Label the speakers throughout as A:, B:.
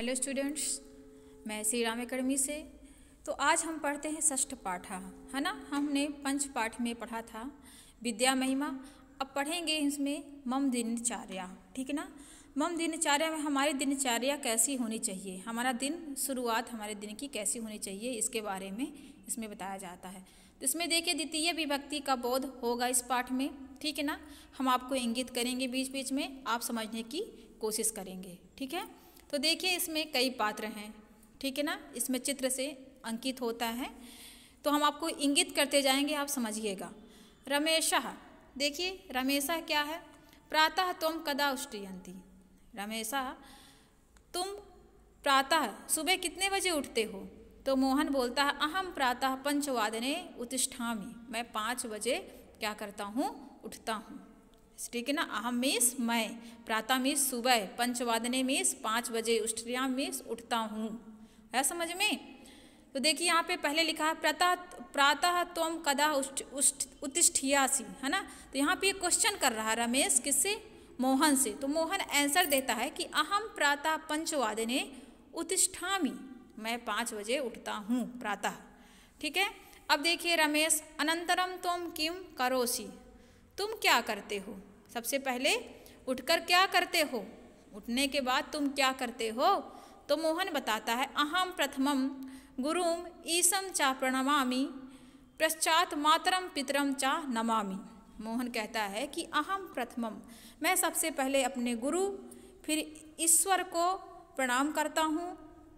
A: hello students मैं Shri Ram academy से तो आज हम पढ़ते हैं षष्ठ पाठा है ना हमने पंच पाठ में पढ़ा था विद्या महिमा अब पढ़ेंगे इसमें मम दिनचर्या ठीक है ना मम दिनचर्या में हमारी दिनचर्या कैसी होनी चाहिए हमारा दिन शुरुआत हमारे दिन की कैसी होनी चाहिए इसके बारे में इसमें बताया जाता है तो इसमें देखिए द्वितीय विभक्ति का बोध होगा इस पाठ में ठीक है ना हम आपको इंगित करेंगे बीच बीच में आप समझने की कोशिश करेंगे ठीक है तो देखिए इसमें कई पात्र हैं ठीक है ना इसमें चित्र से अंकित होता है तो हम आपको इंगित करते जाएंगे आप समझिएगा रमेशा देखिए रमेशा क्या है प्रातः तुम कदा उष्टियंती रमेशा तुम प्रातः सुबह कितने बजे उठते हो तो मोहन बोलता है अहम प्रातः पंचवादने उत्तिष्ठा मैं पाँच बजे क्या करता हूँ उठता हूँ ठीक है ना अहम मीस मैं प्रातः मीस सुबह पंचवादने मीस पाँच बजे उष्ट्रिया मीस उठता हूँ है समझ में तो देखिए यहाँ पे पहले लिखा है प्रातः प्रातः तुम कदा उष्ट उष्ट उत्तिष्ठियासी है ना तो यहाँ पे क्वेश्चन कर रहा रमेश किससे मोहन से तो मोहन आंसर देता है कि अहम प्रातः पंचवादने उत्तिष्ठामी मैं पाँच बजे उठता हूँ प्रातः ठीक है अब देखिए रमेश अनंतरम तुम किम करोसी तुम क्या करते हो सबसे पहले उठकर क्या करते हो उठने के बाद तुम क्या करते हो तो मोहन बताता है अहम प्रथमम गुरुम ईसम चा प्रणमामी पश्चात मातरम पितरम चा नमा मोहन कहता है कि अहम प्रथमम मैं सबसे पहले अपने गुरु फिर ईश्वर को प्रणाम करता हूँ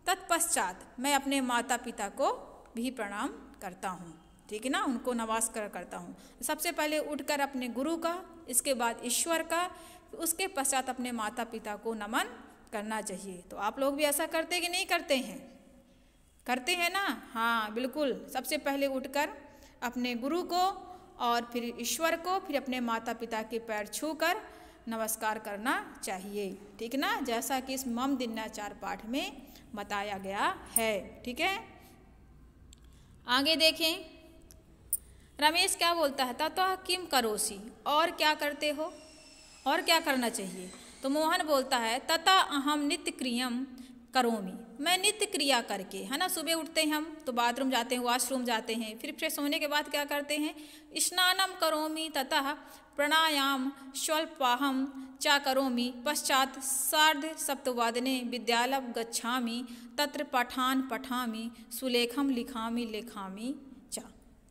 A: तत्पश्चात मैं अपने माता पिता को भी प्रणाम करता हूँ ठीक है ना उनको कर करता हूँ सबसे पहले उठकर अपने गुरु का इसके बाद ईश्वर का उसके पश्चात अपने माता पिता को नमन करना चाहिए तो आप लोग भी ऐसा करते कि नहीं करते हैं करते हैं ना हाँ बिल्कुल सबसे पहले उठकर अपने गुरु को और फिर ईश्वर को फिर अपने माता पिता के पैर छू कर नमस्कार करना चाहिए ठीक ना जैसा कि इस मम दिनाचार पाठ में बताया गया है ठीक है आगे देखें रमेश क्या बोलता है तथा किम करोसी और क्या करते हो और क्या करना चाहिए तो मोहन बोलता है तथा अहम नित्य क्रियम करोमी मैं नित्य क्रिया करके है ना सुबह उठते हैं हम तो बाथरूम जाते हैं वॉशरूम जाते हैं फिर फ्रेश होने के बाद क्या करते हैं स्नानम करोमी तथा प्राणायाम स्वल्पाहम चा करोमी पश्चात सार्ध सप्तवादने विद्यालय गच्छामी तत्र पठान पठामी सुलेखम लिखामी लेखामी चा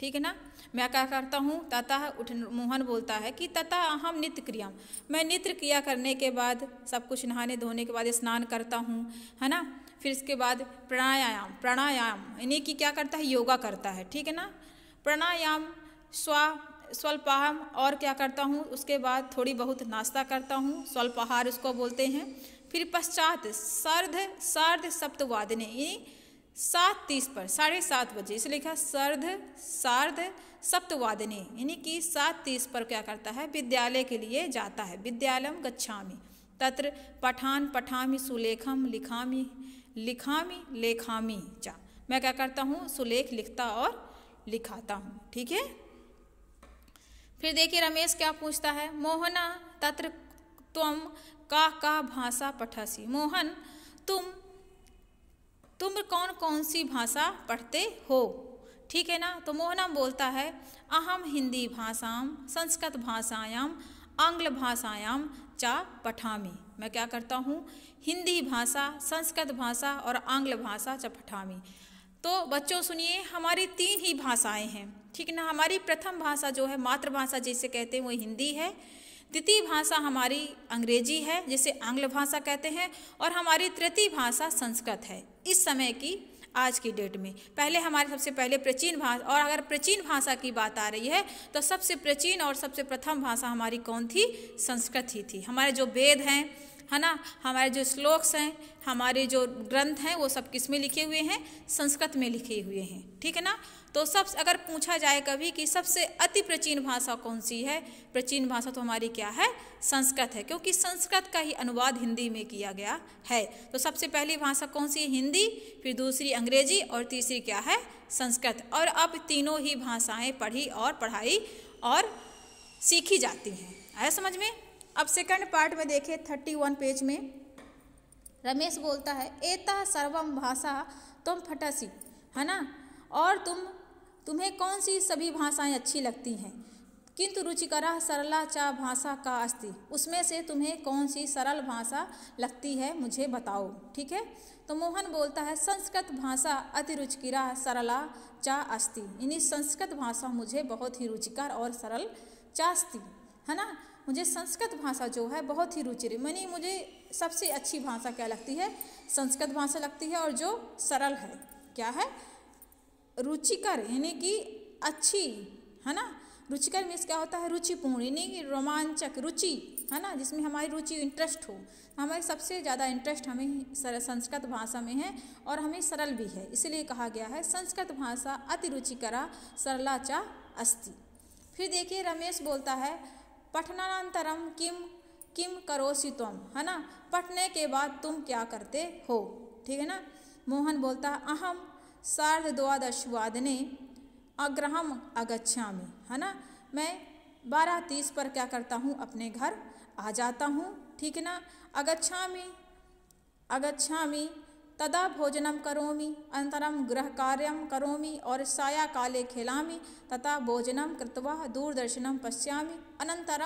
A: ठीक है ना मैं क्या करता हूँ तथा उठ मोहन बोलता है कि तथा अहम नित्य क्रिया मैं नित्य क्रिया करने के बाद सब कुछ नहाने धोने के बाद स्नान करता हूँ है ना फिर इसके बाद प्राणायाम प्राणायाम यानी कि क्या करता है योगा करता है ठीक है ना प्राणायाम स्वा स्वल्पाहार और क्या करता हूँ उसके बाद थोड़ी बहुत नाश्ता करता हूँ स्वल्पाहार उसको बोलते हैं फिर पश्चात सर्ध सर्ध सप्तवादने यानी सात तीस पर साढ़े सात बजे इसे लिखा सर्ध सार्ध सप्तवादने यानी कि सात तीस पर क्या करता है विद्यालय के लिए जाता है विद्यालय गच्छामी तत्र पठान पठामी सुलेखम लिखामी लिखामी लेखामी चा मैं क्या करता हूँ सुलेख लिखता और लिखाता हूँ ठीक है फिर देखिए रमेश क्या पूछता है मोहना तत्र तुम का का भाषा पठसी मोहन तुम तुम कौन कौन सी भाषा पढ़ते हो ठीक है ना तो मोहना बोलता है अहम हिंदी भाषा संस्कृत भाषायाम आंग्ल भाषायाम चा पठामी मैं क्या करता हूँ हिंदी भाषा संस्कृत भाषा और आंग्ल भाषा च पठामी तो बच्चों सुनिए हमारी तीन ही भाषाएं हैं ठीक ना हमारी प्रथम भाषा जो है मातृभाषा जिसे कहते हैं वो हिंदी है द्वितीय भाषा हमारी अंग्रेजी है जिसे आंग्ल भाषा कहते हैं और हमारी तृतीय भाषा संस्कृत है इस समय की आज की डेट में पहले हमारे सबसे पहले प्राचीन भाषा और अगर प्राचीन भाषा की बात आ रही है तो सबसे प्राचीन और सबसे प्रथम भाषा हमारी कौन थी संस्कृत ही थी हमारे जो वेद हैं है ना हमारे जो श्लोक्स हैं हमारे जो ग्रंथ हैं वो सब किस में लिखे हुए हैं संस्कृत में लिखे हुए हैं ठीक है ना तो सब अगर पूछा जाए कभी कि सबसे अति प्राचीन भाषा कौन सी है प्राचीन भाषा तो हमारी क्या है संस्कृत है क्योंकि संस्कृत का ही अनुवाद हिंदी में किया गया है तो सबसे पहली भाषा कौन सी है हिंदी फिर दूसरी अंग्रेजी और तीसरी क्या है संस्कृत और अब तीनों ही भाषाएं पढ़ी और पढ़ाई और सीखी जाती हैं आया समझ में अब सेकंड पार्ट में देखें थर्टी वन पेज में रमेश बोलता है एता सर्वम भाषा तुम फटसी है ना और तुम तुम्हें कौन सी सभी भाषाएं अच्छी लगती हैं किंतु रुचिकरा सरला चा भाषा का अस्ति उसमें से तुम्हें कौन सी सरल भाषा लगती है मुझे बताओ ठीक है तो मोहन बोलता है संस्कृत भाषा अति रुचिकरा सरला चा अस्ति यानी संस्कृत भाषा मुझे बहुत ही रुचिकर और सरल चास्ती है ना मुझे संस्कृत भाषा जो है बहुत ही रुचि रही मैंने मुझे सबसे अच्छी भाषा क्या लगती है संस्कृत भाषा लगती है और जो सरल है क्या है रुचिकर यानी कि अच्छी है ना रुचिकर मीन्स क्या होता है रुचिपूर्ण यानी कि रोमांचक रुचि है ना जिसमें हमारी रुचि इंटरेस्ट हो हमारी सबसे ज़्यादा इंटरेस्ट हमें संस्कृत भाषा में है और हमें सरल भी है इसलिए कहा गया है संस्कृत भाषा अति रुचिकरा सरलाचा अस्ति फिर देखिए रमेश बोलता है पठनानंतरम किम किम करोसी तुम है ना पढ़ने के बाद तुम क्या करते हो ठीक है ना मोहन बोलता है अहम सार्ध वादने अग्रहम अगच्छामी है ना मैं बारह तीस पर क्या करता हूँ अपने घर आ जाता हूँ ठीक है ना अगछा अगच्छामी तदा भोजनम अनतर गृह कार्य कौमी और काले खेला तथा भोजन कृत्वा दूरदर्शन पशा अनतर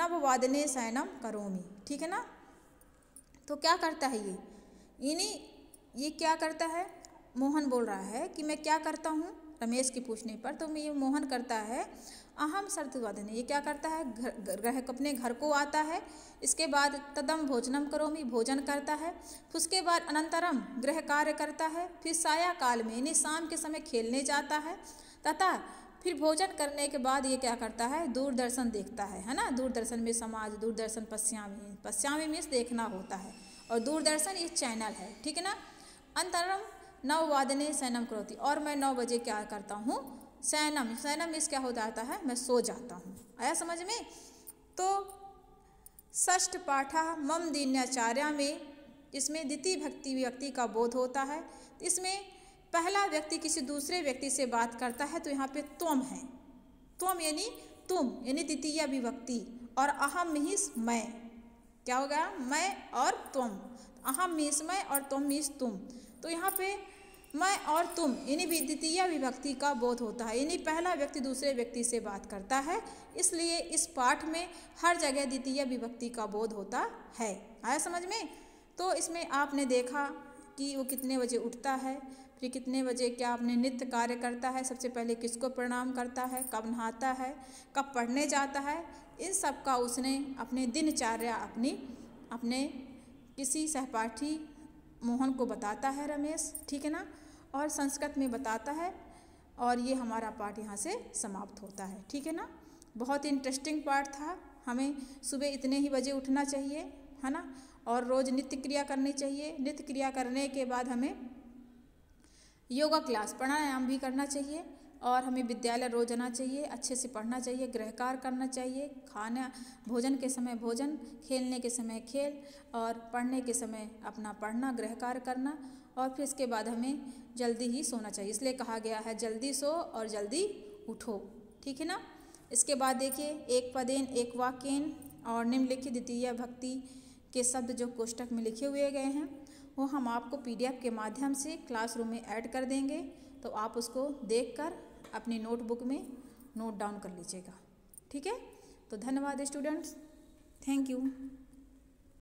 A: नववादने शयन कौमी ठीक है ना तो क्या करता है ये यानी ये क्या करता है मोहन बोल रहा है कि मैं क्या करता हूँ रमेश के पूछने पर तो ये मोहन करता है अहम शर्त वधने ये क्या करता है ग्रह अपने घर को आता है इसके बाद तदम भोजनम करोमी भोजन करता है फिर उसके बाद अनंतरम गृह कार्य करता है फिर साया काल में यानी शाम के समय खेलने जाता है तथा फिर भोजन करने के बाद ये क्या करता है दूरदर्शन देखता है है ना दूरदर्शन में समाज दूरदर्शन पश्यामी पश्यामी में देखना होता है और दूरदर्शन ये चैनल है ठीक है ना अंतरम नौ वादने सैनम करोती और मैं नौ बजे क्या करता हूँ सैनम सैनम मीन्स क्या हो जाता है मैं सो जाता हूँ आया समझ में तो ष्ठ पाठा मम दीन्याचार्या में इसमें द्वितीय भक्ति व्यक्ति का बोध होता है इसमें पहला व्यक्ति किसी दूसरे व्यक्ति से बात करता है तो यहाँ पे तुम है तुम यानी तुम यानी द्वितीय विभक्ति और अहम मीस मैं क्या हो गया मैं और तुम अहम मीस मैं और तुम मीस तुम तो यहाँ पे मैं और तुम इन्हीं भी द्वितीय विभक्ति का बोध होता है यानी पहला व्यक्ति दूसरे व्यक्ति से बात करता है इसलिए इस पाठ में हर जगह द्वितीय विभक्ति का बोध होता है आया समझ में तो इसमें आपने देखा कि वो कितने बजे उठता है फिर कितने बजे क्या अपने नित्य कार्य करता है सबसे पहले किसको प्रणाम करता है कब नहाता है कब पढ़ने जाता है इन सब का उसने अपने दिनचर्या अपनी अपने किसी सहपाठी मोहन को बताता है रमेश ठीक है ना और संस्कृत में बताता है और ये हमारा पाठ यहाँ से समाप्त होता है ठीक है ना बहुत इंटरेस्टिंग पार्ट था हमें सुबह इतने ही बजे उठना चाहिए है ना और रोज़ नित्य क्रिया करनी चाहिए नित्य क्रिया करने के बाद हमें योगा क्लास प्राणायाम भी करना चाहिए और हमें विद्यालय रोज आना चाहिए अच्छे से पढ़ना चाहिए गृहकार करना चाहिए खाना भोजन के समय भोजन खेलने के समय खेल और पढ़ने के समय अपना पढ़ना गृहकार करना और फिर इसके बाद हमें जल्दी ही सोना चाहिए इसलिए कहा गया है जल्दी सो और जल्दी उठो ठीक है ना इसके बाद देखिए एक पदेन एक वाक्यन और निम्नलिखित द्वितीय भक्ति के शब्द जो कोष्टक में लिखे हुए गए हैं वो हम आपको पीडीएफ के माध्यम से क्लासरूम में ऐड कर देंगे तो आप उसको देखकर अपनी नोटबुक में नोट डाउन कर लीजिएगा ठीक है तो धन्यवाद स्टूडेंट्स थैंक यू